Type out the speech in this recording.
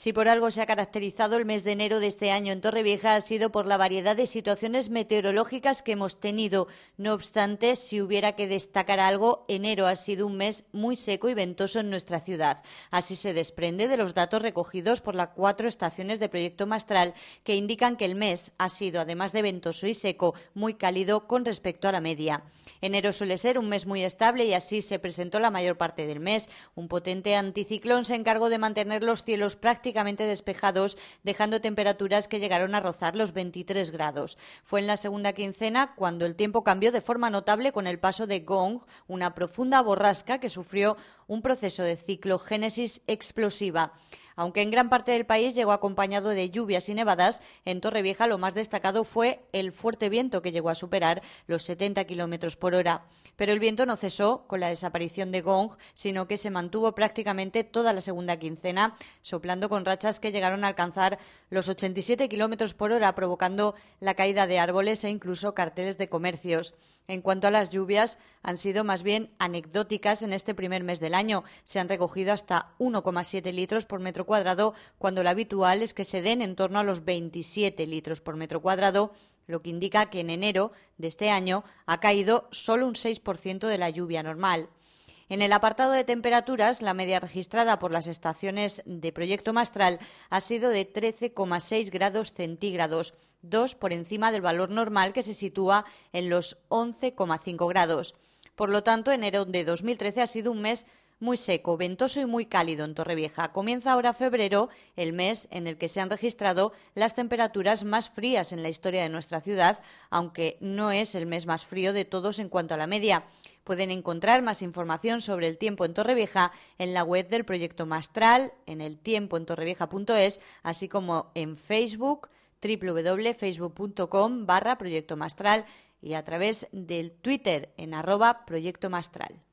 Si por algo se ha caracterizado el mes de enero de este año en Torrevieja ha sido por la variedad de situaciones meteorológicas que hemos tenido. No obstante, si hubiera que destacar algo, enero ha sido un mes muy seco y ventoso en nuestra ciudad. Así se desprende de los datos recogidos por las cuatro estaciones de Proyecto Mastral que indican que el mes ha sido, además de ventoso y seco, muy cálido con respecto a la media. Enero suele ser un mes muy estable y así se presentó la mayor parte del mes. Un potente anticiclón se encargó de mantener los cielos prácticamente prácticamente despejados, dejando temperaturas que llegaron a rozar los 23 grados. Fue en la segunda quincena cuando el tiempo cambió de forma notable con el paso de Gong, una profunda borrasca que sufrió un proceso de ciclogénesis explosiva aunque en gran parte del país llegó acompañado de lluvias y nevadas, en Torrevieja lo más destacado fue el fuerte viento que llegó a superar los 70 kilómetros por hora. Pero el viento no cesó con la desaparición de Gong, sino que se mantuvo prácticamente toda la segunda quincena, soplando con rachas que llegaron a alcanzar los 87 kilómetros por hora, provocando la caída de árboles e incluso carteles de comercios. En cuanto a las lluvias, han sido más bien anecdóticas en este primer mes del año. Se han recogido hasta 1,7 litros por metro cuadrado, cuando lo habitual es que se den en torno a los 27 litros por metro cuadrado, lo que indica que en enero de este año ha caído solo un 6% de la lluvia normal. En el apartado de temperaturas, la media registrada por las estaciones de Proyecto Mastral ha sido de 13,6 grados centígrados, dos por encima del valor normal que se sitúa en los 11,5 grados. Por lo tanto, enero de 2013 ha sido un mes muy seco, ventoso y muy cálido en Torrevieja. Comienza ahora febrero, el mes en el que se han registrado las temperaturas más frías en la historia de nuestra ciudad, aunque no es el mes más frío de todos en cuanto a la media. Pueden encontrar más información sobre el tiempo en Torrevieja en la web del proyecto Mastral, en el tiempo en así como en Facebook www.facebook.com barra Proyecto Mastral y a través del Twitter en arroba Proyecto Mastral.